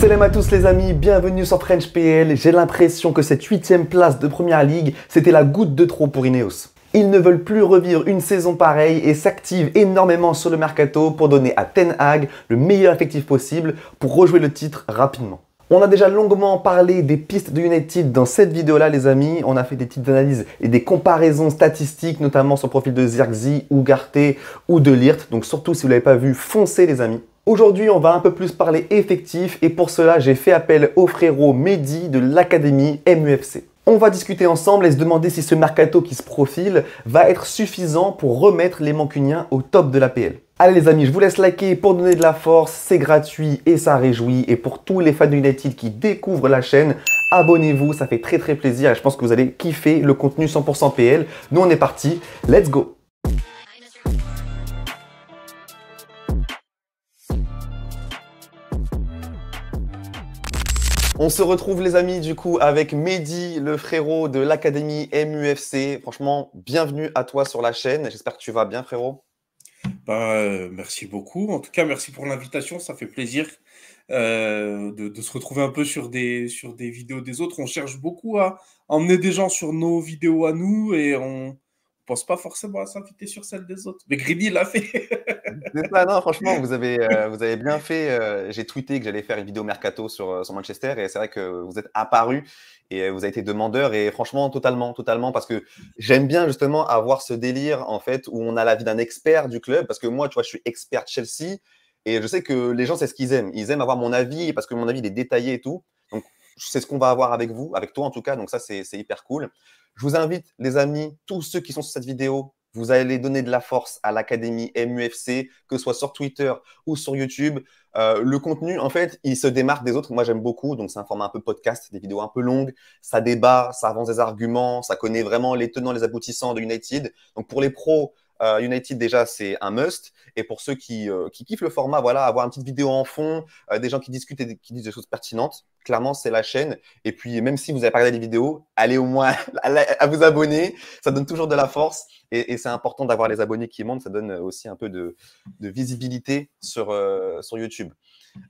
Salam à tous les amis, bienvenue sur French PL. J'ai l'impression que cette huitième place de Première Ligue, c'était la goutte de trop pour Ineos. Ils ne veulent plus revivre une saison pareille et s'activent énormément sur le mercato pour donner à Ten Hag le meilleur effectif possible pour rejouer le titre rapidement. On a déjà longuement parlé des pistes de United dans cette vidéo-là, les amis. On a fait des petites analyses et des comparaisons statistiques, notamment sur le profil de Zirkzee ou Garté ou de Lirt. Donc surtout, si vous ne l'avez pas vu, foncez, les amis. Aujourd'hui, on va un peu plus parler effectif et pour cela, j'ai fait appel au frérot Mehdi de l'académie MUFC. On va discuter ensemble et se demander si ce mercato qui se profile va être suffisant pour remettre les Mancuniens au top de la PL. Allez les amis, je vous laisse liker pour donner de la force, c'est gratuit et ça réjouit. Et pour tous les fans de United qui découvrent la chaîne, abonnez-vous, ça fait très très plaisir et je pense que vous allez kiffer le contenu 100% PL. Nous on est parti, let's go On se retrouve les amis du coup avec Mehdi, le frérot de l'Académie MUFC. Franchement, bienvenue à toi sur la chaîne. J'espère que tu vas bien frérot. Bah, euh, merci beaucoup. En tout cas, merci pour l'invitation. Ça fait plaisir euh, de, de, se retrouver un peu sur des, sur des vidéos des autres. On cherche beaucoup à emmener des gens sur nos vidéos à nous et on, pense pas forcément à s'inviter sur celle des autres. Mais Grigny l'a fait. non, franchement, vous avez, euh, vous avez bien fait. Euh, j'ai tweeté que j'allais faire une vidéo mercato sur, euh, sur Manchester et c'est vrai que vous êtes apparu et vous avez été demandeur et franchement, totalement, totalement, parce que j'aime bien justement avoir ce délire en fait où on a l'avis d'un expert du club parce que moi, tu vois, je suis expert Chelsea et je sais que les gens, c'est ce qu'ils aiment. Ils aiment avoir mon avis parce que mon avis, il est détaillé et tout. Donc, c'est ce qu'on va avoir avec vous, avec toi en tout cas. Donc ça, c'est hyper cool. Je vous invite, les amis, tous ceux qui sont sur cette vidéo, vous allez donner de la force à l'académie MUFC, que ce soit sur Twitter ou sur YouTube. Euh, le contenu, en fait, il se démarque des autres. Moi, j'aime beaucoup. Donc, c'est un format un peu podcast, des vidéos un peu longues. Ça débat, ça avance des arguments, ça connaît vraiment les tenants, les aboutissants de United. Donc, pour les pros, euh, United, déjà, c'est un must. Et pour ceux qui, euh, qui, kiffent le format, voilà, avoir une petite vidéo en fond, euh, des gens qui discutent et qui disent des choses pertinentes, clairement, c'est la chaîne. Et puis, même si vous n'avez pas regardé les vidéos, allez au moins à, vous abonner. Ça donne toujours de la force. Et, c'est important d'avoir les abonnés qui montent. Ça donne aussi un peu de, visibilité sur, sur YouTube.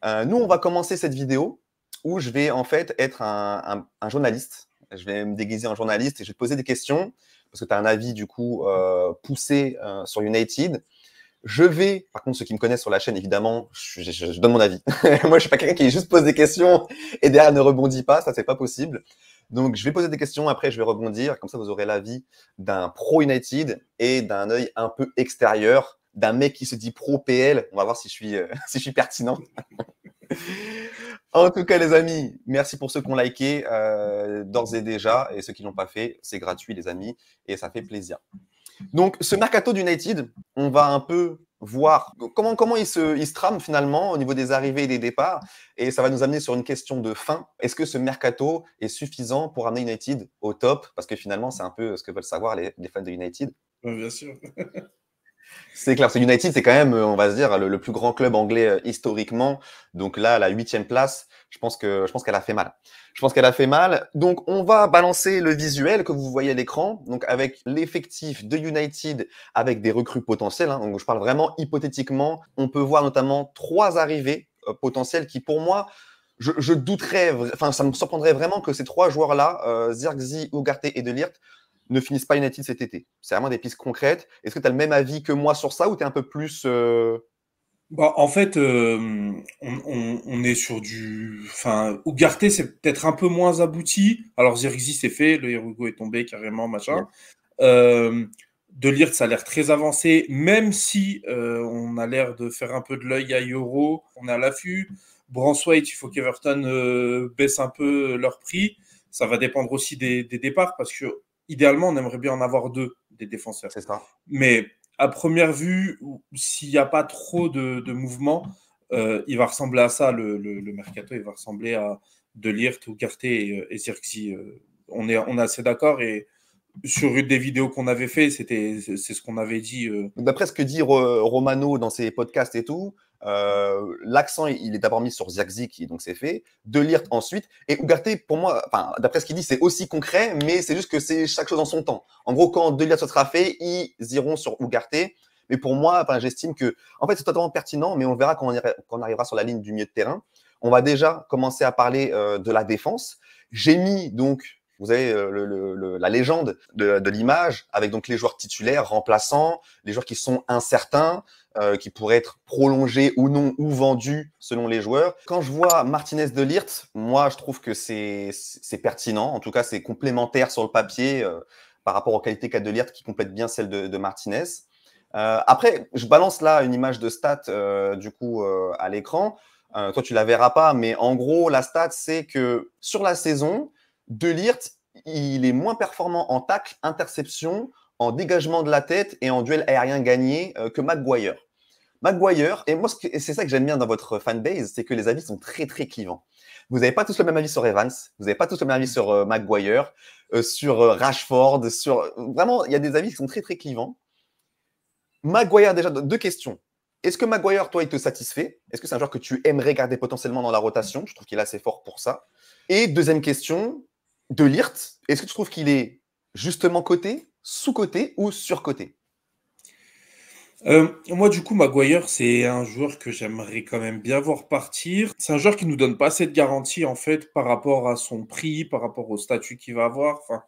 nous, on va commencer cette vidéo où je vais en fait être un, un journaliste. Je vais me déguiser en journaliste et je vais poser des questions parce que tu as un avis du coup euh, poussé euh, sur United. Je vais, par contre, ceux qui me connaissent sur la chaîne, évidemment, je, donne mon avis. Moi, je suis pas quelqu'un qui juste pose des questions et derrière ne rebondit pas, ça c'est pas possible. Donc, je vais poser des questions, après je vais rebondir, comme ça vous aurez l'avis d'un pro United et d'un œil un peu extérieur, d'un mec qui se dit pro PL. On va voir si je suis, euh, si je suis pertinent. En tout cas, les amis, merci pour ceux qui ont liké euh, d'ores et déjà. Et ceux qui ne l'ont pas fait, c'est gratuit, les amis. Et ça fait plaisir. Donc, ce mercato d'United, on va un peu voir comment, comment il, se, il se trame finalement au niveau des arrivées et des départs. Et ça va nous amener sur une question de fin. Est-ce que ce mercato est suffisant pour amener United au top Parce que finalement, c'est un peu ce que veulent savoir les, les fans de United. Bien sûr. C'est clair, c'est United, c'est quand même, euh, on va se dire, le, plus grand club anglais euh, historiquement. Donc là, la huitième place, je pense que je pense qu'elle a fait mal. Je pense qu'elle a fait mal. Donc on va balancer le visuel que vous voyez à l'écran, donc avec l'effectif de United, avec des recrues potentielles. Hein. donc je parle vraiment hypothétiquement. On peut voir notamment trois arrivées euh, potentielles qui, pour moi, je, je douterais, enfin ça me surprendrait vraiment que ces trois joueurs-là, euh, Ugarte et Delirte, ne finissent pas United cet été C'est vraiment des pistes concrètes. Est-ce que tu as le même avis que moi sur ça ou tu es un peu plus. Euh, bah, en fait, euh, on, est sur du. Enfin, Ougarté, c'est peut-être un peu moins abouti. Alors, Zirgzi, c'est fait. Le Hirugo est tombé carrément, machin. Euh, de lire ça a l'air très avancé, même si on a l'air de faire un peu de l'œil à Euro. On est à l'affût. Branswaite, il faut qu'Everton baisse un peu leur prix. Ça va dépendre aussi des départs parce que idéalement, on aimerait bien en avoir deux des défenseurs. C'est ça. Mais à première vue, s'il n'y a pas trop de, de mouvement, euh, il va ressembler à ça, le, mercato. Il va ressembler à De Ligt, ou et, euh, et euh. On est, on est assez d'accord. Et sur une des vidéos qu'on avait fait, c'était, c'est ce qu'on avait dit. D'après ce que dit Romano dans ses podcasts et tout, euh, l'accent, il est d'abord mis sur Ziaxi qui donc c'est fait. De lire ensuite. Et Ougarté, pour moi, enfin, d'après ce qu'il dit, c'est aussi concret, mais c'est juste que c'est chaque chose en son temps. En gros, quand De lire ce sera fait, ils iront sur Ougarté. Mais pour moi, enfin, j'estime que, en fait, c'est totalement pertinent, mais on verra quand on, arrivera sur la ligne du milieu de terrain. On va déjà commencer à parler euh, de la défense. J'ai mis donc vous avez euh, la légende de, l'image avec donc les joueurs titulaires, remplaçants, les joueurs qui sont incertains, euh, qui pourraient être prolongés ou non ou vendus selon les joueurs. Quand je vois Martinez de Lirt, moi je trouve que c'est pertinent, en tout cas c'est complémentaire sur le papier euh, par rapport aux qualités qu'a de Lirt qui complètent bien celles de, Martinez. après, je balance là une image de stat du coup à l'écran. toi, tu la verras pas, mais en gros, la stat, c'est que sur la saison, de Lirt, il est moins performant en tacle, interception, en dégagement de la tête et en duel aérien gagné euh, que McGuire. McGuire, et moi c'est ça que j'aime bien dans votre fanbase, c'est que les avis sont très très clivants. Vous n'avez pas tous le même avis sur Evans, vous n'avez pas tous le même avis sur euh, Maguire, McGuire, euh, sur Rashford, sur... Vraiment, il y a des avis qui sont très très clivants. McGuire, déjà, deux questions. Est-ce que Maguire, toi, il te satisfait Est-ce que c'est un joueur que tu aimerais garder potentiellement dans la rotation Je trouve qu'il est assez fort pour ça. Et deuxième question, de Lirt, est-ce que tu trouves qu'il est justement côté, sous côté ou sur euh, moi, du coup, Maguire, c'est un joueur que j'aimerais quand même bien voir partir. C'est un joueur qui ne nous donne pas cette garantie, en fait, par rapport à son prix, par rapport au statut qu'il va avoir. Enfin,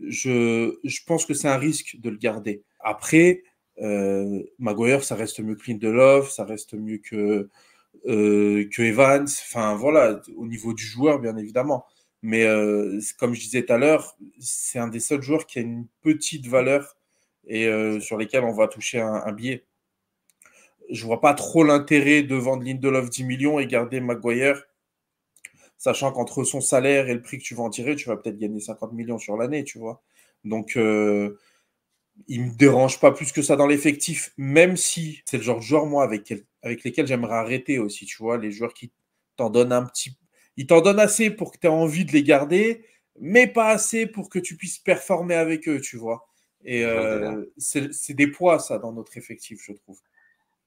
je, pense que c'est un risque de le garder. Après, euh, Maguire, ça reste mieux que Lindelof, ça reste mieux que, euh, que Evans. Enfin, voilà, au niveau du joueur, bien évidemment. Mais euh, comme je disais tout à l'heure, c'est un des seuls joueurs qui a une petite valeur et euh, sur lesquels on va toucher un, billet. Je vois pas trop l'intérêt de vendre Lindelof 10 millions et garder Maguire, sachant qu'entre son salaire et le prix que tu vas en tirer, tu vas peut-être gagner 50 millions sur l'année, tu vois. Donc, euh, il ne me dérange pas plus que ça dans l'effectif, même si c'est le genre de joueur, moi, avec, avec lesquels j'aimerais arrêter aussi, tu vois, les joueurs qui t'en donnent un petit peu ils t'en donnent assez pour que tu aies envie de les garder, mais pas assez pour que tu puisses performer avec eux, tu vois. Et c'est euh, des poids, ça, dans notre effectif, je trouve.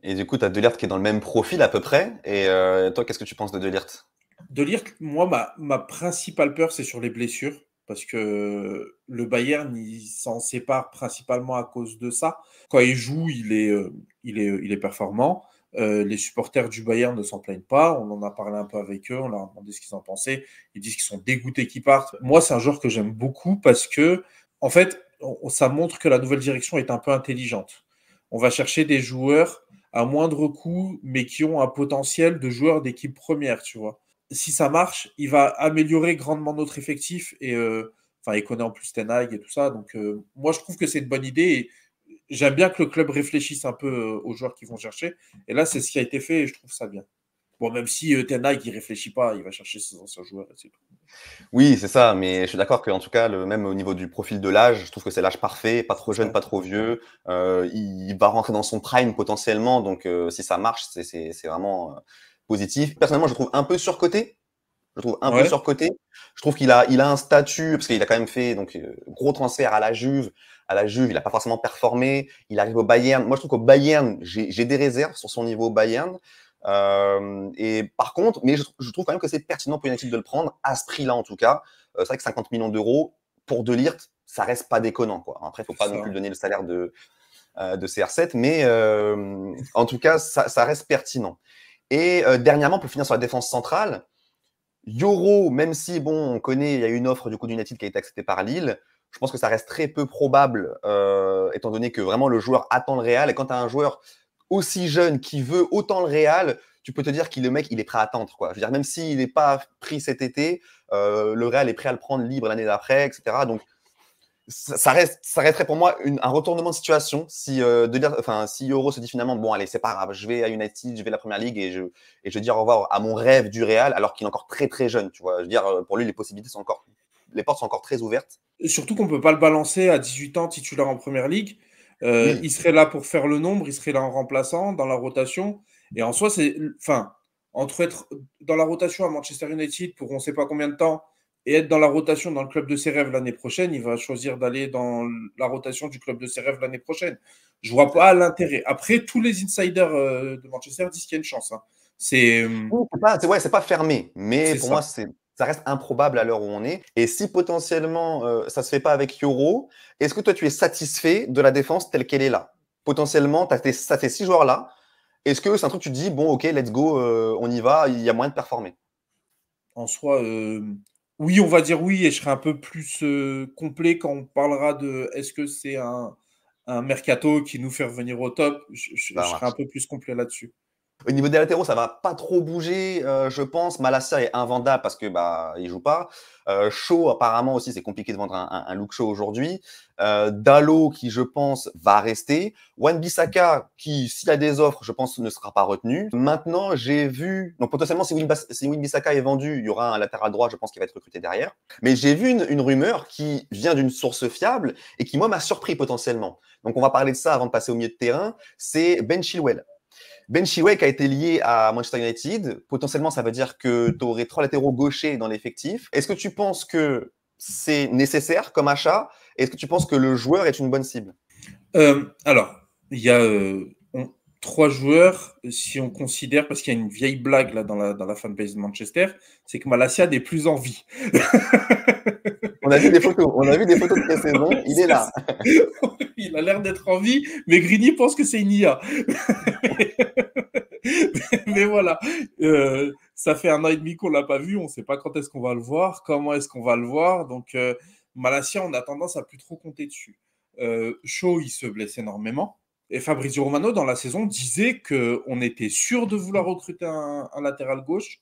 Et du coup, tu as Delirte qui est dans le même profil à peu près. Et euh, toi, qu'est-ce que tu penses de De Delirte, moi, ma, principale peur, c'est sur les blessures. Parce que le Bayern, il s'en sépare principalement à cause de ça. Quand il joue, il est, euh, il il est performant. Euh, les supporters du Bayern ne s'en plaignent pas. On en a parlé un peu avec eux, on leur a demandé ce qu'ils en pensaient. Ils disent qu'ils sont dégoûtés qu'ils partent. Moi, c'est un joueur que j'aime beaucoup parce que, en fait, ça montre que la nouvelle direction est un peu intelligente. On va chercher des joueurs à moindre coût, mais qui ont un potentiel de joueurs d'équipe première, tu vois. Si ça marche, il va améliorer grandement notre effectif et. Euh, enfin, il connaît en plus Hag et tout ça. Donc, euh, moi, je trouve que c'est une bonne idée j'aime bien que le club réfléchisse un peu euh, aux joueurs qu'ils vont chercher. Et là, c'est ce qui a été fait et je trouve ça bien. Bon, même si euh, Tenag, il réfléchit pas, il va chercher ses anciens joueurs et tout. Oui, c'est ça, mais je suis d'accord qu'en tout cas, le, même au niveau du profil de l'âge, je trouve que c'est l'âge parfait, pas trop jeune, pas trop vieux. Euh, il, va rentrer dans son prime potentiellement, donc euh, si ça marche, c'est vraiment euh, positif. Personnellement, je trouve un peu surcoté. Je trouve un peu surcoté. Je trouve qu'il a, il a un statut, parce qu'il a quand même fait donc gros transfert à la Juve à la Juve, il n'a pas forcément performé. Il arrive au Bayern. Moi, je trouve qu'au Bayern, j'ai des réserves sur son niveau au Bayern. Euh, et par contre, mais je, trouve quand même que c'est pertinent pour United de le prendre à ce prix-là en tout cas. Euh, c'est vrai que 50 millions d'euros pour De Ligt, ça reste pas déconnant. Quoi. Après, il faut pas non plus donner le salaire de, euh, de CR7, mais en tout cas, ça, reste pertinent. Et dernièrement, pour finir sur la défense centrale, Yoro, même si bon, on connaît, il y a eu une offre du coup d'United qui a été acceptée par Lille je pense que ça reste très peu probable, euh, étant donné que vraiment le joueur attend le Real. Et quand tu as un joueur aussi jeune qui veut autant le Real, tu peux te dire que le mec, il est prêt à attendre. Quoi. dire, même s'il n'est pas pris cet été, euh, le Real est prêt à le prendre libre l'année d'après, etc. Donc, ça, reste, ça resterait pour moi un retournement de situation si, euh, enfin, si Euro se dit finalement bon allez c'est pas grave je vais à United je vais à la Première Ligue et je et je dis au revoir à mon rêve du Real alors qu'il est encore très très jeune tu vois je veux dire pour lui les possibilités sont encore les portes sont encore très ouvertes. surtout qu'on ne peut pas le balancer à 18 ans titulaire en première ligue. Euh, mm. Il serait là pour faire le nombre, il serait là en remplaçant, dans la rotation. Et en soi, c'est. Enfin, entre être dans la rotation à Manchester United pour on ne sait pas combien de temps et être dans la rotation dans le club de ses rêves l'année prochaine, il va choisir d'aller dans la rotation du club de ses rêves l'année prochaine. Je vois pas l'intérêt. Après, tous les insiders euh, de Manchester disent qu'il y a une chance. Hein. C'est. Euh, c'est pas, fermé, mais pour moi, c'est ça reste improbable à l'heure où on est. Et si potentiellement euh, ça ne se fait pas avec Yoro, est-ce que toi tu es satisfait de la défense telle qu'elle est là Potentiellement, as ça fait six joueurs là. Est-ce que c'est un truc que tu te dis bon ok let's go, euh, on y va, il y a moyen de performer En soi, euh, oui on va dire oui et je serai un peu plus complet quand on parlera de est-ce que c'est un, mercato qui nous fait revenir au top, je serai un peu plus complet là-dessus. Au niveau des latéraux, ça va pas trop bouger, euh, je pense. Malassia est invendable parce que bah il joue pas. Euh, apparemment aussi, c'est compliqué de vendre un, look show aujourd'hui. Euh, qui je pense va rester. Wan Bissaka, qui s'il a des offres, je pense ne sera pas retenu. Maintenant, j'ai vu, donc potentiellement si wan Bissaka est vendu, il y aura un latéral droit, je pense qui va être recruté derrière. Mais j'ai vu une, une, rumeur qui vient d'une source fiable et qui moi m'a surpris potentiellement. Donc on va parler de ça avant de passer au milieu de terrain. C'est Ben Chilwell. Ben Chiwek a été lié à Manchester United. Potentiellement, ça veut dire que tu aurais trois latéraux gauchers dans l'effectif. Est-ce que tu penses que c'est nécessaire comme achat Est-ce que tu penses que le joueur est une bonne cible euh, Alors, il y a euh, trois joueurs, si on considère, parce qu'il y a une vieille blague là dans la, dans la fanbase de Manchester, c'est que Malassia n'est plus en vie. on a vu des photos, on a vu des photos de pré saison, il est, là. il a l'air d'être en vie, mais Grigny pense que c'est une IA. mais, voilà, euh, ça fait un an et demi qu'on l'a pas vu, on ne sait pas quand est-ce qu'on va le voir, comment est-ce qu'on va le voir, donc euh, Malassia, on a tendance à plus trop compter dessus. Euh, Shaw, il se blesse énormément. Et Fabrizio Romano, dans la saison, disait qu'on était sûr de vouloir recruter un, latéral gauche.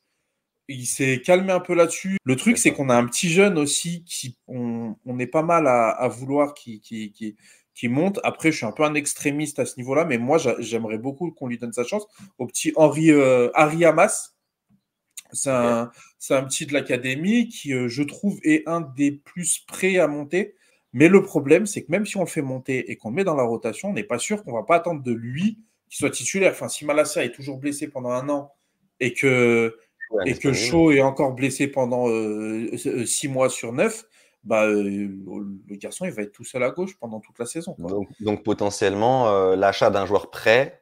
Il s'est calmé un peu là-dessus. Le truc, c'est qu'on a un petit jeune aussi qui, on, est pas mal à, vouloir qui, qui, monte. Après, je suis un peu un extrémiste à ce niveau-là, mais moi, j'aimerais beaucoup qu'on lui donne sa chance. Au petit Henri, euh, c'est un, petit de l'académie qui, euh, je trouve, est un des plus prêts à monter. Mais le problème, c'est que même si on le fait monter et qu'on le met dans la rotation, on n'est pas sûr qu'on ne va pas attendre de lui qu'il soit titulaire. Enfin, si Malassa est toujours blessé pendant un an et que, et que Shaw est encore blessé pendant euh, euh, six mois sur neuf, bah, euh, le garçon il va être tout seul à gauche pendant toute la saison. Donc, potentiellement, l'achat d'un joueur prêt,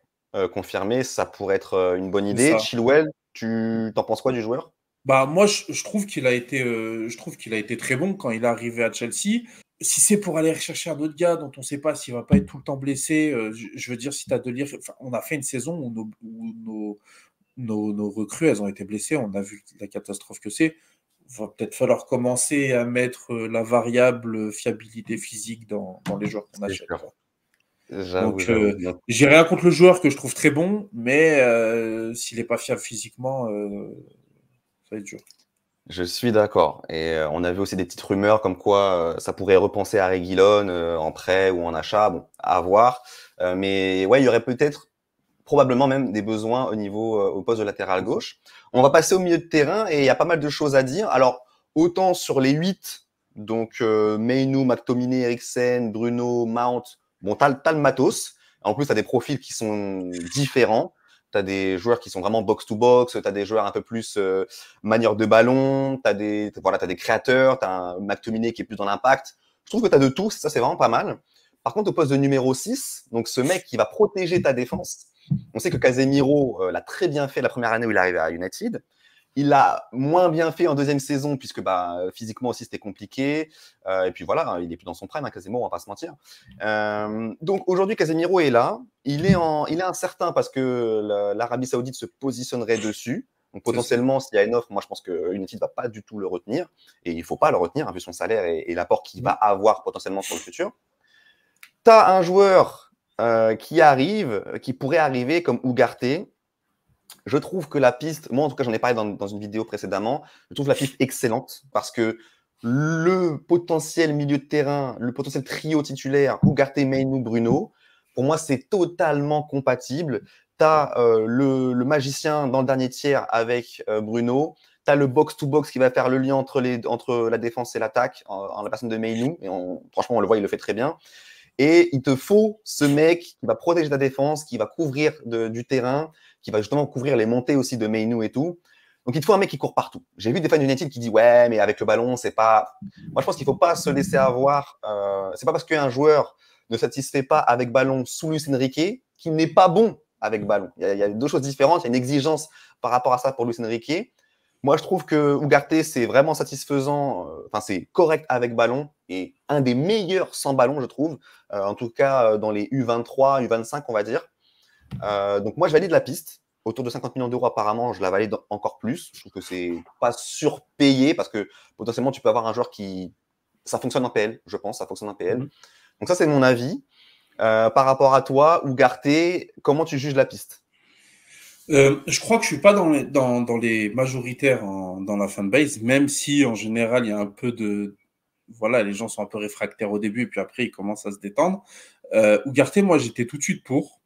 confirmé, ça pourrait être une bonne idée. Chilwell, tu t'en penses quoi du joueur bah moi je, trouve qu'il a été je trouve qu'il a été très bon quand il est arrivé à Chelsea si c'est pour aller rechercher un autre gars dont on ne sait pas s'il ne va pas être tout le temps blessé, euh, je veux dire, si tu as de lire. on a fait une saison où, nos, recrues, elles ont été blessées. On a vu la catastrophe que c'est. Va peut-être falloir commencer à mettre euh, la variable fiabilité physique dans, les joueurs qu'on achète. Donc, euh, j'ai rien contre le joueur que je trouve très bon, mais s'il n'est pas fiable physiquement, ça va être dur. Je suis d'accord. Et euh, on a vu aussi des petites rumeurs comme quoi euh, ça pourrait repenser à Reguilon euh, en prêt ou en achat. Bon, à voir. mais ouais, il y aurait peut-être, probablement même des besoins au niveau au poste de latéral gauche. On va passer au milieu de terrain et il y a pas mal de choses à dire. Alors autant sur les 8, donc Meinu, McTominay, Eriksen, Bruno, Mount. Bon, t'as, le matos. En plus, t'as des profils qui sont différents tu des joueurs qui sont vraiment box-to-box, tu as des joueurs un peu plus euh, manière de ballon, tu as, des, voilà, des créateurs, tu as un McTominay qui est plus dans l'impact. Je trouve que tu as de tout, ça c'est vraiment pas mal. Par contre, au poste de numéro 6, donc ce mec qui va protéger ta défense, on sait que Casemiro euh, l'a très bien fait la première année où il est arrivé à United il a moins bien fait en deuxième saison, puisque bah, physiquement aussi c'était compliqué. Euh, et puis voilà, hein, il n'est plus dans son prime, Casemiro, hein, on va pas se mentir. Euh, donc aujourd'hui, Casemiro est là. Il est, en, il est incertain parce que l'Arabie Saoudite se positionnerait dessus. Donc potentiellement, s'il y a une offre, moi je pense que United va pas du tout le retenir. Et il ne faut pas le retenir, hein, vu son salaire et, l'apport qu'il va avoir potentiellement sur le futur. Tu as un joueur euh, qui arrive, qui pourrait arriver comme Ougarté, je trouve que la piste, moi en tout cas, j'en ai parlé dans, une vidéo précédemment, je trouve la piste excellente parce que le potentiel milieu de terrain, le potentiel trio titulaire, Ugarte, Meinu, Bruno, pour moi, c'est totalement compatible. Tu euh, le, magicien dans le dernier tiers avec euh, Bruno. Tu le box-to-box qui va faire le lien entre, la défense et l'attaque en, la personne de Meinu. Et franchement, on le voit, il le fait très bien. Et il te faut ce mec qui va protéger ta défense, qui va couvrir du terrain, qui va justement couvrir les montées aussi de Meinu et tout. Donc il te faut un mec qui court partout. J'ai vu des fans du United qui disent ouais, mais avec le ballon, c'est pas. Moi, je pense qu'il faut pas se laisser avoir. Euh, c'est pas parce qu'un joueur ne satisfait pas avec ballon sous Luis Enrique qu'il n'est pas bon avec ballon. Il y, a, deux choses différentes. Il y a une exigence par rapport à ça pour Luis Enrique. Moi, je trouve que Ougarté, c'est vraiment satisfaisant. Euh, enfin, c'est correct avec ballon et un des meilleurs sans ballon, je trouve. Euh, en tout cas, euh, dans les U23, U25, on va dire. donc, moi, je valide la piste. Autour de 50 millions d'euros, apparemment, je la valide encore plus. Je trouve que c'est pas surpayé parce que potentiellement, tu peux avoir un joueur qui. Ça fonctionne en PL, je pense. Ça fonctionne en PL. Mhm. Donc, ça, c'est mon avis. par rapport à toi, Ougarté, comment tu juges la piste euh, je crois que je ne suis pas dans les, majoritaires dans la fanbase, même si en général il y a un peu de voilà, les gens sont un peu réfractaires au début, et puis après ils commencent à se détendre. Euh, Ougarté, moi j'étais tout de suite pour.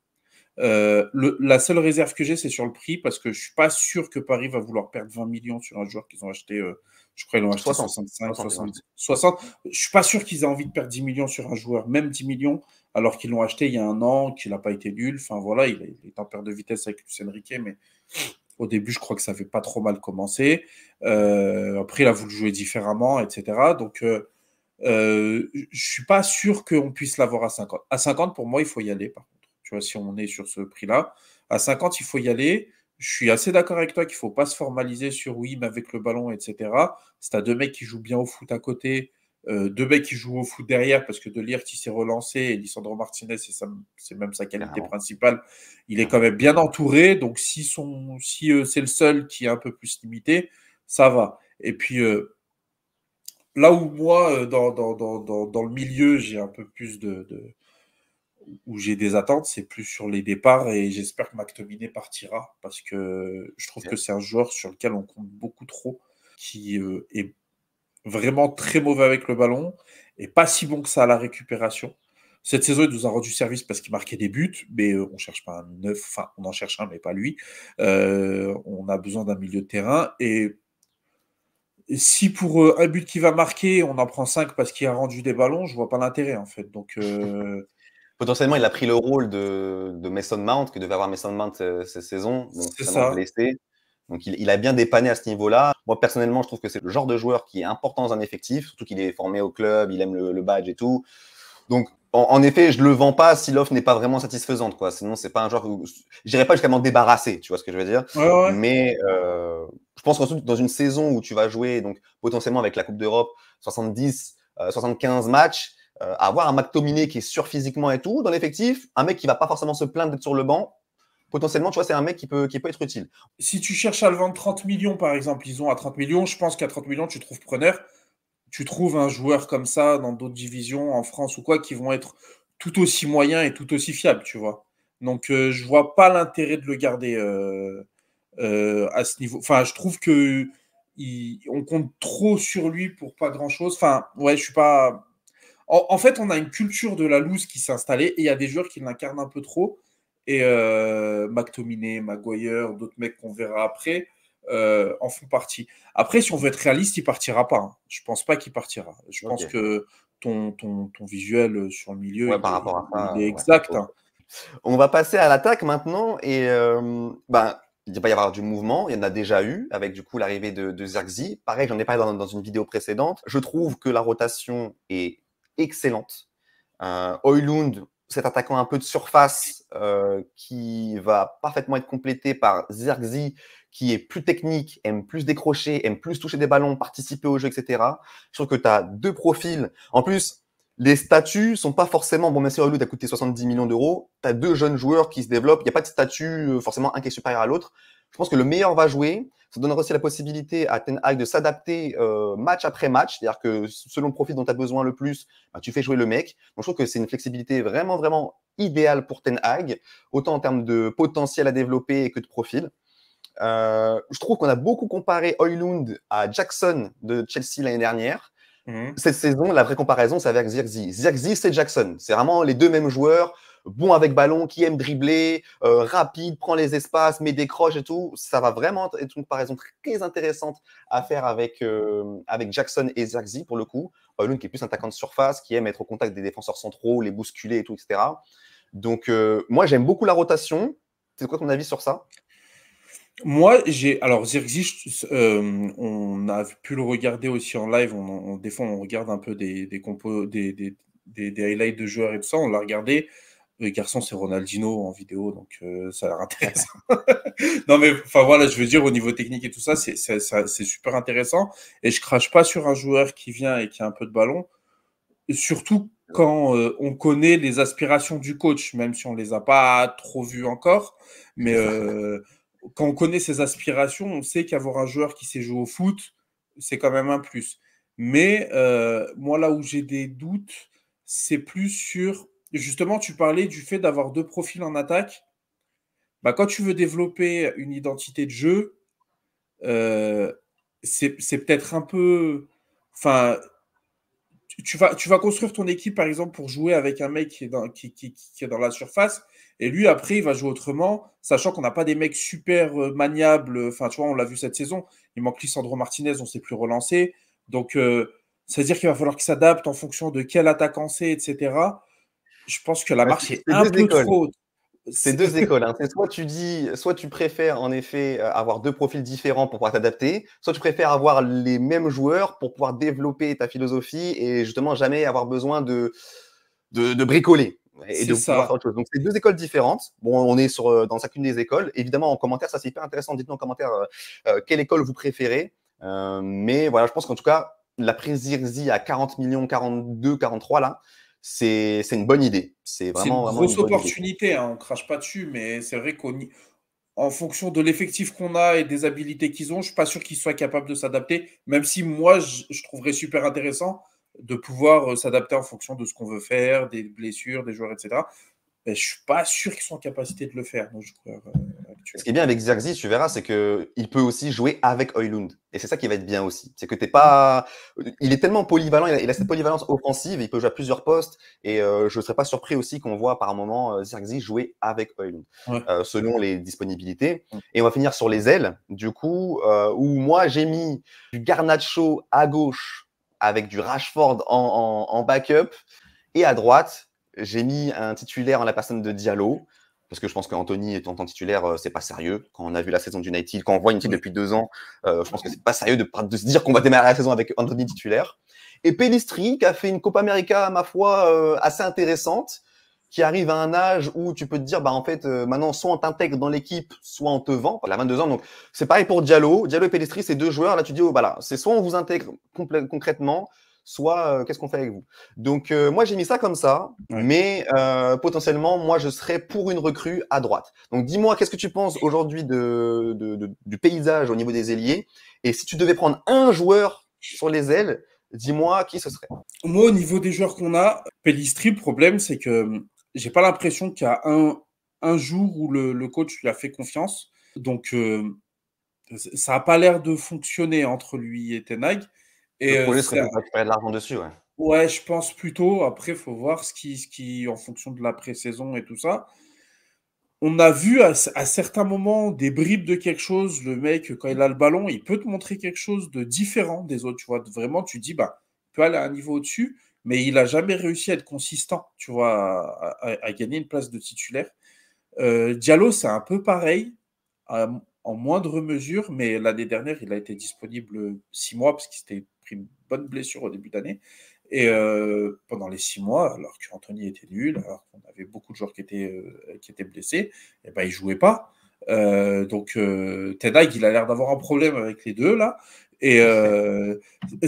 Euh, la seule réserve que j'ai, c'est sur le prix, parce que je ne suis pas sûr que Paris va vouloir perdre 20 millions sur un joueur qu'ils ont acheté. Euh, je crois qu'ils l'ont acheté 65, 60, 60. Je suis pas sûr qu'ils aient envie de perdre 10 millions sur un joueur, même 10 millions alors qu'ils l'ont acheté il y a un an, qu'il n'a pas été nul. Enfin voilà, il est, en perte de vitesse avec Lucien Riquet, mais au début, je crois que ça n'avait pas trop mal commencé. Euh, après, il a voulu jouer différemment, etc. Donc, je euh, ne euh, je suis pas sûr qu'on puisse l'avoir à 50. À 50, pour moi, il faut y aller, par contre. Tu vois, si on est sur ce prix-là, à 50, il faut y aller. Je suis assez d'accord avec toi qu'il ne faut pas se formaliser sur oui, mais avec le ballon, etc. C'est as deux mecs qui jouent bien au foot à côté, euh, qui joue au foot derrière parce que lire qui s'est relancé et Lisandro Martinez c'est même sa qualité principale il est quand même bien entouré donc si, euh, c'est le seul qui est un peu plus limité ça va et puis euh, là où moi euh, dans, le milieu j'ai un peu plus de, où j'ai des attentes c'est plus sur les départs et j'espère que McTominay partira parce que je trouve que c'est un joueur sur lequel on compte beaucoup trop qui est vraiment très mauvais avec le ballon et pas si bon que ça à la récupération. Cette saison, il nous a rendu service parce qu'il marquait des buts, mais euh, on cherche pas un neuf, enfin, on en cherche un, mais pas lui. Euh, on a besoin d'un milieu de terrain. Et si pour euh, un but qui va marquer, on en prend cinq parce qu'il a rendu des ballons, je vois pas l'intérêt, en fait. Donc. Potentiellement, il a pris le rôle de, de, Mason Mount, que devait avoir Mason Mount cette saison. Donc, c'est ça. Donc il, il, a bien dépanné à ce niveau-là. Moi personnellement, je trouve que c'est le genre de joueur qui est important dans un effectif, surtout qu'il est formé au club, il aime le, badge et tout. Donc en, effet, je le vends pas si l'offre n'est pas vraiment satisfaisante, quoi. Sinon, c'est pas un joueur. J'irai pas jusqu'à m'en débarrasser, tu vois ce que je veux dire. Mais euh, je pense qu'ensuite, dans une saison où tu vas jouer, donc potentiellement avec la Coupe d'Europe, 70, 75 euh, matchs, euh, avoir un McTominay qui est sur physiquement et tout dans l'effectif, un mec qui va pas forcément se plaindre d'être sur le banc, potentiellement, tu vois, c'est un mec qui peut, qui peut être utile. Si tu cherches à le vendre 30 millions, par exemple, ils ont à 30 millions, je pense qu'à 30 millions, tu trouves preneur. Tu trouves un joueur comme ça dans d'autres divisions, en France ou quoi, qui vont être tout aussi moyens et tout aussi fiables, tu vois. Donc, euh, je vois pas l'intérêt de le garder euh, euh, à ce niveau. Enfin, je trouve que on compte trop sur lui pour pas grand-chose. Enfin, ouais, je suis pas. En, en, fait, on a une culture de la loose qui s'est installée et il y a des joueurs qui l'incarnent un peu trop. Et euh, McTominay, Maguire, d'autres mecs qu'on verra après euh, en font partie. Après, si on veut être réaliste, il partira pas. Je hein. Je pense pas qu'il partira. Je pense que ton, ton, ton, visuel euh, sur le milieu est exact. Hein. On va passer à l'attaque maintenant. Et ben, il ne va pas y avoir du mouvement. Il y en a déjà eu avec du coup l'arrivée de, de Pareil, Pareil, j'en ai parlé dans, une vidéo précédente. Je trouve que la rotation est excellente. Euh, Oilund, cet attaquant un peu de surface euh, qui va parfaitement être complété par Zergzi, qui est plus technique, aime plus décrocher, aime plus toucher des ballons, participer au jeu, etc. Je trouve que tu as deux profils. En plus, les statuts sont pas forcément, bon, Messi relou, tu a coûté 70 millions d'euros, tu as deux jeunes joueurs qui se développent, il n'y a pas de statut euh, forcément un qui est supérieur à l'autre. Je pense que le meilleur va jouer. Ça donnera aussi la possibilité à Ten Hag de s'adapter euh, match après match, c'est-à-dire que selon le profil dont tu as besoin le plus, bah, tu fais jouer le mec. Donc, je trouve que c'est une flexibilité vraiment, vraiment idéale pour Ten Hag, autant en termes de potentiel à développer que de profil. Euh, je trouve qu'on a beaucoup comparé Oilund à Jackson de Chelsea l'année dernière. Mmh. Cette saison, la vraie comparaison, c'est avec Zirzi. Zirzi, c'est Jackson. C'est vraiment les deux mêmes joueurs bon avec ballon, qui aime dribbler, euh, rapide, prend les espaces, met des croches et tout. Ça va vraiment être une comparaison très intéressante à faire avec, euh, avec Jackson et Zaxi pour le coup. Euh, l'une qui est plus un attaquant de surface, qui aime être au contact des défenseurs centraux, les bousculer et tout, etc. Donc moi j'aime beaucoup la rotation. C'est quoi ton avis sur ça moi, j'ai. Alors, Zirgzich, on a pu le regarder aussi en live. On, on des fois, on regarde un peu des, des des, highlights de joueurs et tout ça. On l'a regardé. Le garçon, c'est Ronaldinho en vidéo, donc euh, ça l'air intéressant. non, mais enfin voilà, je veux dire, au niveau technique et tout ça, c'est super intéressant. Et je crache pas sur un joueur qui vient et qui a un peu de ballon, surtout quand euh, on connaît les aspirations du coach, même si on les a pas trop vues encore. Mais euh, quand on connaît ses aspirations, on sait qu'avoir un joueur qui sait jouer au foot, c'est quand même un plus. Mais moi, là où j'ai des doutes, c'est plus sur justement, tu parlais du fait d'avoir deux profils en attaque. Bah, quand tu veux développer une identité de jeu, euh, c'est peut-être un peu. Enfin, tu vas, tu vas construire ton équipe, par exemple, pour jouer avec un mec qui est dans, qui, est dans la surface. Et lui, après, il va jouer autrement, sachant qu'on n'a pas des mecs super euh, maniables. Enfin, tu vois, on l'a vu cette saison. Il manque Lissandro Martinez, on ne s'est plus relancé. Donc, euh, c'est ça dire qu'il va falloir qu'il s'adapte en fonction de quel attaquant c'est, etc je pense que la bah, marche est, un peu C'est deux écoles. Hein. Soit tu dis, soit tu préfères en effet euh, avoir deux profils différents pour pouvoir t'adapter, soit tu préfères avoir les mêmes joueurs pour pouvoir développer ta philosophie et justement jamais avoir besoin de, de, bricoler et de Donc c'est deux écoles différentes. Bon, on est sur, euh, dans chacune des écoles. Évidemment, en commentaire, ça c'est hyper intéressant. Dites-nous en commentaire euh, quelle école vous préférez. mais voilà, je pense qu'en tout cas, la Présirzy à 40 millions, 42, 43 là, c'est une bonne idée. C'est vraiment, une grosse opportunité, hein, on crache pas dessus, mais c'est vrai qu'en fonction de l'effectif qu'on a et des habilités qu'ils ont, je ne suis pas sûr qu'ils soient capables de s'adapter, même si moi, je, trouverais super intéressant de pouvoir euh, s'adapter en fonction de ce qu'on veut faire, des blessures, des joueurs, etc. Mais je ne suis pas sûr qu'ils soient en capacité de le faire. Donc, je crois, euh, ce qui est bien avec Xerxes, tu verras, c'est qu'il peut aussi jouer avec Oilund. Et c'est ça qui va être bien aussi. C'est que t'es pas. Il est tellement polyvalent, il a, cette polyvalence offensive, il peut jouer à plusieurs postes. Et euh, je ne serais pas surpris aussi qu'on voit par moment euh, Xerxes jouer avec Oilund, euh, selon les disponibilités. Et on va finir sur les ailes, du coup, où moi j'ai mis du Garnacho à gauche avec du Rashford en backup. Et à droite, j'ai mis un titulaire en la personne de Diallo parce que je pense qu'Anthony étant titulaire, euh, c'est pas sérieux. Quand on a vu la saison d'United, quand on voit United mm. depuis deux ans, euh, je pense que c'est pas sérieux de, se dire qu'on va démarrer la saison avec Anthony titulaire. Et Pellistri, qui a fait une Copa América, à ma foi, euh, assez intéressante, qui arrive à un âge où tu peux te dire, bah en fait, maintenant, soit on t'intègre dans l'équipe, soit on te vend. Il a 22 ans, donc c'est pareil pour Diallo. Diallo et Pellistri, c'est deux joueurs. Là, tu dis, oh, c'est soit on vous intègre concrètement, soit euh, qu'est-ce qu'on fait avec vous. Donc euh, moi j'ai mis ça comme ça, mais euh, potentiellement moi je serais pour une recrue à droite. Donc dis-moi qu'est-ce que tu penses aujourd'hui de, du paysage au niveau des ailiers et si tu devais prendre un joueur sur les ailes, dis-moi qui ce serait. Moi au niveau des joueurs qu'on a, Pellistri, le problème c'est que hum, j'ai pas l'impression qu'il y a un, jour où le, le, coach lui a fait confiance. Donc ça n'a pas l'air de fonctionner entre lui et Tenag. Et, euh, l'argent dessus, ouais. je pense plutôt. Après, il faut voir ce qui, ce qui, en fonction de la pré-saison et tout ça. On a vu à, certains moments des bribes de quelque chose. Le mec, quand il a le ballon, il peut te montrer quelque chose de différent des autres. Tu vois, vraiment, tu dis, bah, tu peut aller à un niveau au-dessus, mais il n'a jamais réussi à être consistant, tu vois, à, gagner une place de titulaire. Euh, Diallo, c'est un peu pareil, euh, en moindre mesure, mais l'année dernière, il a été disponible six mois parce qu'il était une bonne blessure au début d'année. Et euh, pendant les six mois, alors qu'Anthony était nul, alors qu'on avait beaucoup de joueurs qui étaient, euh, qui étaient blessés, et eh ben, il jouait pas. Euh, donc Tenag, il a l'air d'avoir un problème avec les deux là. Et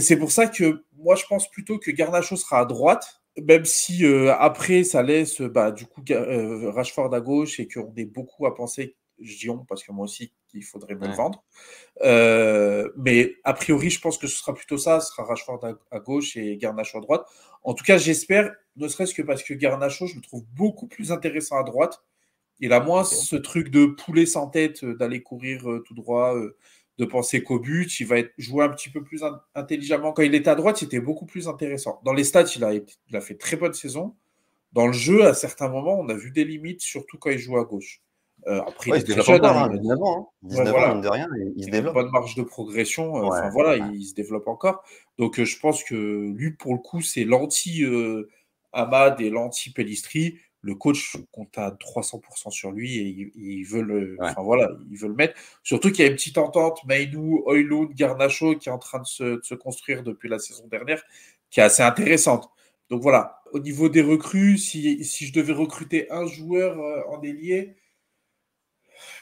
c'est pour ça que moi, je pense plutôt que Garnacho sera à droite, même si après, ça laisse bah, du coup Rashford à gauche et qu'on est beaucoup à penser Gion, parce que moi aussi, il faudrait me le vendre. Euh, mais a priori, je pense que ce sera plutôt ça. Ce sera Rashford à, gauche et Garnacho à droite. En tout cas, j'espère, ne serait-ce que parce que Garnacho, je le trouve beaucoup plus intéressant à droite. Il a moins ce truc de poulet sans tête, euh, d'aller courir euh, tout droit, de penser qu'au but. Il va être, jouer un petit peu plus intelligemment. Quand il était à droite, c'était beaucoup plus intéressant. Dans les stats, il a, il a fait très bonne saison. Dans le jeu, à certains moments, on a vu des limites, surtout quand il joue à gauche. Euh, après, il se développe il ans, 19 de rien, il, il se développe. Pas de marge de progression, euh, enfin voilà, il, se développe encore. Donc euh, je pense que lui, pour le coup, c'est l'anti-Ahmad et l'anti-Pellistri. Le coach compte à 300% sur lui et il, veut le, voilà, il veut le mettre. Surtout qu'il y a une petite entente, Meidou Oiloun, Garnacho qui est en train de se, construire depuis la saison dernière, qui est assez intéressante. Donc voilà, au niveau des recrues, si, si je devais recruter un joueur en ailier,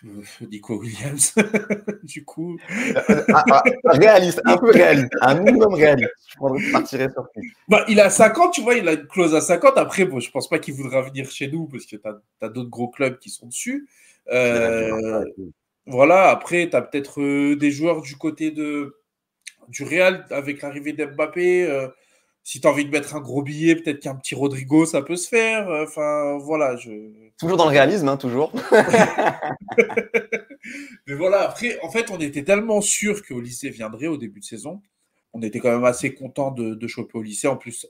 euh, Nico Williams, du coup. Euh, euh, ah, ah, réaliste, un peu réaliste, un minimum réaliste. Je partirais sur Bah, il a 50, tu vois, il a une clause à 50. Après, bon, je pense pas qu'il voudra venir chez nous parce que tu as, d'autres gros clubs qui sont dessus. voilà, après, tu as peut-être des joueurs du côté de, du Real avec l'arrivée d'Mbappé si tu as envie de mettre un gros billet, peut-être qu'un petit Rodrigo, ça peut se faire. Euh, enfin, voilà. Toujours dans le réalisme, hein, toujours. Mais voilà, après, en fait, on était tellement sûr que lycée viendrait au début de saison. On était quand même assez content de, choper au lycée. En plus,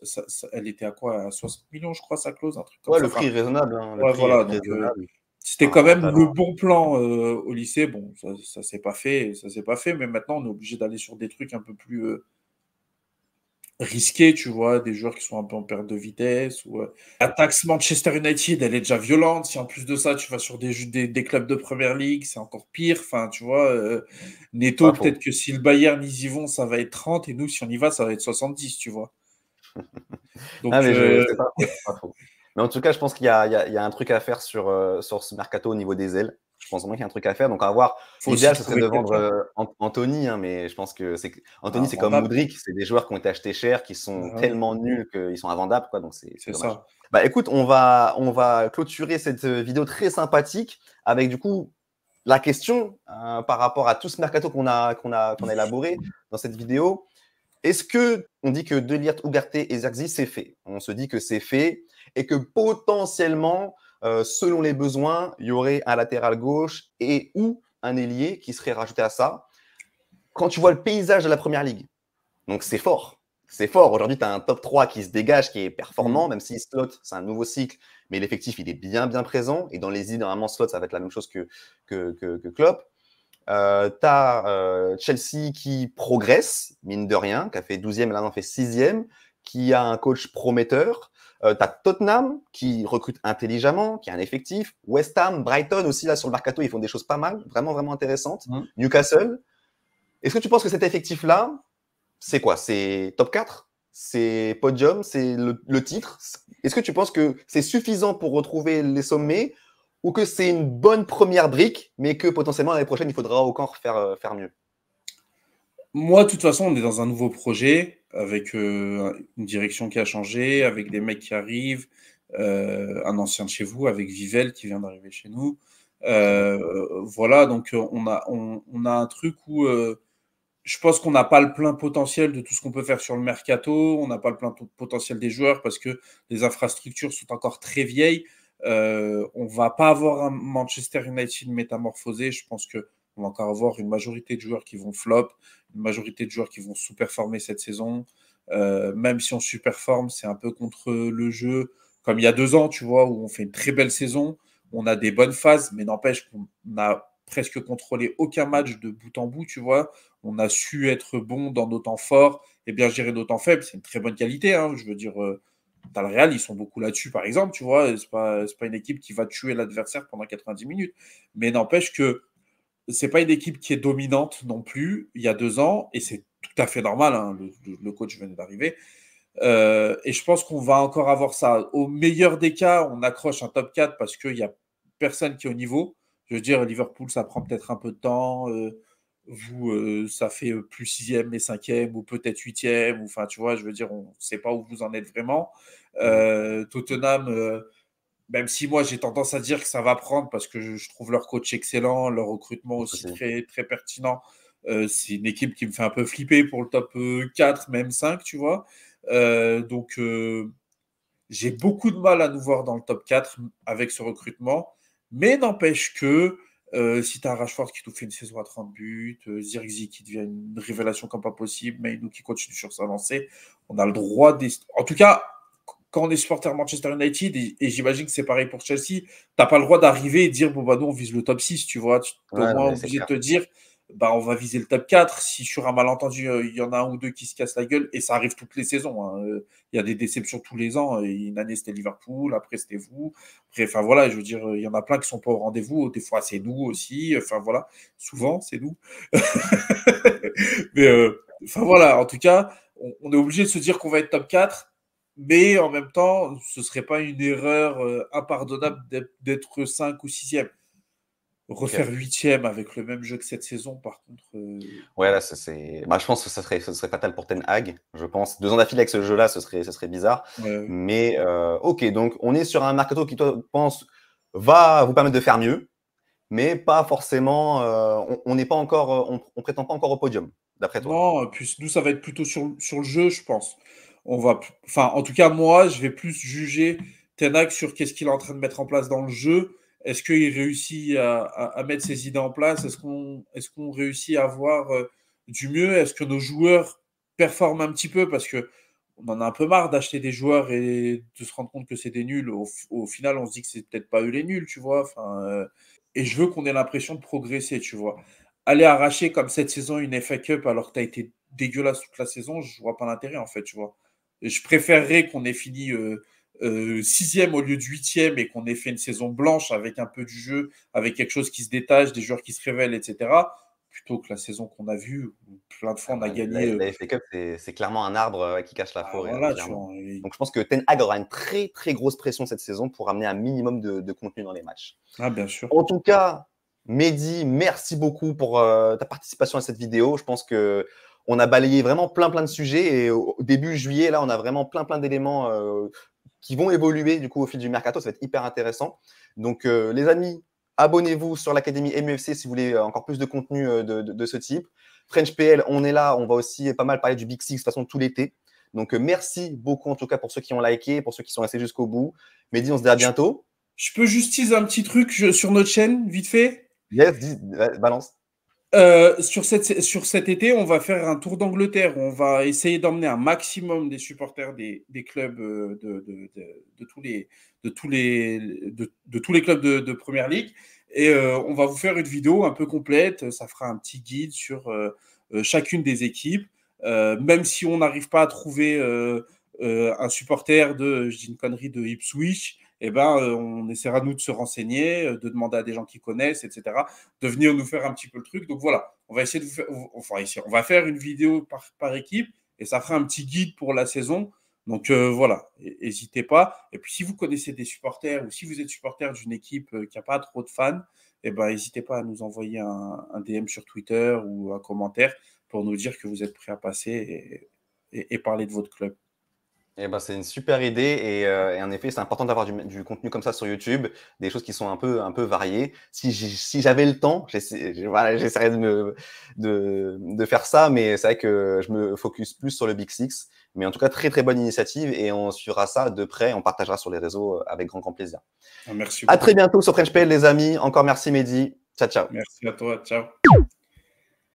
elle était à quoi À 60 millions, je crois, sa clause, un truc comme ouais, le prix raisonnable. C'était ah, quand même le bon plan euh, au lycée. Bon, ça, ne s'est pas fait, ça s'est pas fait. Mais maintenant, on est obligé d'aller sur des trucs un peu plus. Euh, risqué, tu vois, des joueurs qui sont un peu en perte de vitesse. Ou, euh, Manchester United, elle est déjà violente. Si en plus de ça, tu vas sur des, clubs de première ligue, c'est encore pire. Enfin, tu vois, euh, Neto, peut-être que si le Bayern, ils y vont, ça va être 30, et nous, si on y va, ça va être 70, tu vois. Ah, euh, mais en tout cas, je pense qu'il y, a un truc à faire sur, euh, sur ce mercato au niveau des ailes je pense moins qu'il y a un truc à faire. Donc, à voir. L'idéal, ce serait de vendre euh, Anthony, hein, mais je pense que c'est Anthony, ah, c'est comme Moudric. C'est des joueurs qui ont été achetés cher, qui sont ah tellement nuls qu'ils sont invendables. Quoi, donc, c'est ça. Bah, écoute, on va, on va clôturer cette euh, vidéo très sympathique avec du coup la question hein, par rapport à tout ce mercato qu'on a, qu'on a, a élaboré dans cette vidéo. Est-ce que on dit que Delirte, Ougarté et Zerxi, c'est fait On se dit que c'est fait et que potentiellement, euh, selon les besoins, il y aurait un latéral gauche et ou un ailier qui serait rajouté à ça. Quand tu vois le paysage de la Première Ligue, donc c'est fort. C'est fort. Aujourd'hui, tu as un top 3 qui se dégage, qui est performant, mm. même si Slot, c'est un nouveau cycle, mais l'effectif, il est bien, bien présent. Et dans les idées, normalement, Slot, ça va être la même chose que, que, que, Klopp. Euh, tu as euh, Chelsea qui progresse, mine de rien, qui a fait 12e là, on fait 6e, qui a un coach prometteur, euh, Tottenham qui recrute intelligemment, qui a un effectif. West Ham, Brighton aussi, là, sur le mercato, ils font des choses pas mal, vraiment, vraiment intéressantes. Mmh. Newcastle. Est-ce que tu penses que cet effectif-là, c'est quoi C'est top 4 C'est podium C'est le, titre Est-ce que tu penses que c'est suffisant pour retrouver les sommets ou que c'est une bonne première brique, mais que potentiellement l'année prochaine, il faudra encore faire, euh, faire mieux moi, de toute façon, on est dans un nouveau projet avec euh, une direction qui a changé, avec des mecs qui arrivent, euh, un ancien de chez vous, avec Vivel qui vient d'arriver chez nous. Euh, voilà, donc on a, on, on a un truc où je pense qu'on n'a pas le plein potentiel de tout ce qu'on peut faire sur le mercato, on n'a pas le plein potentiel des joueurs parce que les infrastructures sont encore très vieilles. on ne va pas avoir un Manchester United métamorphosé. Je pense que on va encore avoir une majorité de joueurs qui vont flop, une majorité de joueurs qui vont sous-performer cette saison. Euh, même si on sous-performe, c'est un peu contre le jeu, comme il y a deux ans, tu vois, où on fait une très belle saison, on a des bonnes phases, mais n'empêche qu'on n'a presque contrôlé aucun match de bout en bout, tu vois. On a su être bon dans nos temps forts et eh bien gérer nos temps faibles. C'est une très bonne qualité, hein. je veux dire. Euh, dans le Real, ils sont beaucoup là-dessus, par exemple, tu vois. C'est pas, pas une équipe qui va tuer l'adversaire pendant 90 minutes. Mais n'empêche que c'est pas une équipe qui est dominante non plus il y a deux ans, et c'est tout à fait normal. Hein, le, coach venait d'arriver. Euh, et je pense qu'on va encore avoir ça. Au meilleur des cas, on accroche un top 4 parce qu'il n'y a personne qui est au niveau. Je veux dire, Liverpool, ça prend peut-être un peu de temps. Euh, vous, euh, ça fait plus sixième et cinquième, ou peut-être huitième, ou enfin, tu vois, je veux dire, on ne sait pas où vous en êtes vraiment. Tottenham, même si moi j'ai tendance à dire que ça va prendre parce que je, trouve leur coach excellent, leur recrutement aussi très, pertinent. Euh, c'est une équipe qui me fait un peu flipper pour le top 4, euh, même 5, tu vois. Euh, donc j'ai beaucoup de mal à nous voir dans le top 4 avec ce recrutement, mais n'empêche que si tu as Rashford qui nous fait une saison à 30 buts, Zirkzee qui devient une révélation comme pas possible, mais nous qui continue sur sa lancée, on a le droit, d'est... en tout cas quand on est supporter Manchester United, et, j'imagine que c'est pareil pour Chelsea, tu t'as pas le droit d'arriver et dire, bon, bah, nous, on vise le top 6, tu vois. Tu es obligé de te dire, bah, on va viser le top 4. Si sur un malentendu, euh, il y en a un ou deux qui se cassent la gueule, et ça arrive toutes les saisons. Hein, euh, il y a des déceptions tous les ans. Une année, c'était Liverpool, après, c'était vous. Après, enfin voilà, je veux dire, euh, il y en a plein qui sont pas au rendez-vous. Des fois, c'est nous aussi. Enfin voilà, souvent, c'est nous. Mais enfin voilà, en tout cas, on est obligé de se dire qu'on va être top 4. Mais en même temps, ce ne serait pas une erreur euh, impardonnable d'être 5 ou 6e. Refaire 8 e avec le même jeu que cette saison, par contre. Euh, ouais, là, c'est. Bah, je pense que ça serait, ce serait fatal pour Ten Hag, je pense. Deux ans d'affilée avec ce jeu-là, ce serait, ce serait bizarre. Mais, euh, ok, donc on est sur un mercato qui, toi, pense, va vous permettre de faire mieux, mais pas forcément. on n'est pas encore. On, prétend pas encore au podium, d'après toi. Non, puis nous, ça va être plutôt sur, sur le jeu, je pense on va, enfin, en tout cas, moi, je vais plus juger Tenak sur qu'est-ce qu'il est en train de mettre en place dans le jeu. Est-ce qu'il réussit à, mettre ses idées en place Est-ce qu'on est réussit à avoir euh, du mieux Est-ce que nos joueurs performent un petit peu Parce qu'on en a un peu marre d'acheter des joueurs et de se rendre compte que c'est des nuls. Au, final, on se dit que c'est peut-être pas eux les nuls, tu vois. Euh, et je veux qu'on ait l'impression de progresser, tu vois. Aller arracher comme cette saison une FA Cup alors que tu as été dégueulasse toute la saison, je vois pas l'intérêt en fait, tu vois. Je préférerais qu'on ait fini euh, euh, sixième au lieu de huitième et qu'on ait fait une saison blanche avec un peu du jeu, avec quelque chose qui se détache, des joueurs qui se révèlent, etc., plutôt que la saison qu'on a vue, où plein de fois on a ah, gagné. La, FA euh, Cup, c'est clairement un arbre qui cache la ah, forêt. Hein, Donc je pense que Ten Hag aura une très très grosse pression cette saison pour amener un minimum de, contenu dans les matchs. Ah, bien sûr. En tout cas, Mehdi, merci beaucoup pour ta participation à cette vidéo. Je pense que on a balayé vraiment plein plein de sujets et au début juillet, là, on a vraiment plein plein d'éléments euh, qui vont évoluer du coup au fil du mercato. Ça va être hyper intéressant. Donc, euh, les amis, abonnez-vous sur l'Académie MUFC si vous voulez euh, encore plus de contenu de, ce type. French PL, on est là. On va aussi pas mal parler du Big Six de toute façon tout l'été. Donc, merci beaucoup en tout cas pour ceux qui ont liké, pour ceux qui sont restés jusqu'au bout. Mehdi, on se dit à bientôt. Je peux juste dire un petit truc sur notre chaîne, vite fait Yes, balance. Euh, sur, cet été, on va faire un tour d'Angleterre. On va essayer d'emmener un maximum des supporters des, clubs de, tous les, clubs de, Première Ligue. Et euh, on va vous faire une vidéo un peu complète. Ça fera un petit guide sur euh, chacune des équipes. même si on n'arrive pas à trouver un supporter de, je dis une connerie, de Ipswich, eh ben, euh, on essaiera, nous, de se renseigner, euh, de demander à des gens qui connaissent, etc., de venir nous faire un petit peu le truc. Donc voilà, on va essayer de vous faire, enfin, on va faire une vidéo par, équipe et ça fera un petit guide pour la saison. Donc euh, voilà, n'hésitez pas. Et puis si vous connaissez des supporters ou si vous êtes supporter d'une équipe qui n'a pas trop de fans, eh ben, n'hésitez pas à nous envoyer un, DM sur Twitter ou un commentaire pour nous dire que vous êtes prêt à passer et parler de votre club. Eh ben, c'est une super idée et, euh, en effet, c'est important d'avoir du, contenu comme ça sur YouTube, des choses qui sont un peu, un peu variées. Si, j'avais le temps, j'essaierais de, de, faire ça, mais c'est vrai que je me focus plus sur le Big Six. Mais en tout cas, très très bonne initiative et on suivra ça de près, on partagera sur les réseaux euh, avec grand grand plaisir. Ah, merci. Beaucoup. À très bientôt sur French les amis. Encore merci Mehdi. Ciao, ciao. Merci à toi. Ciao.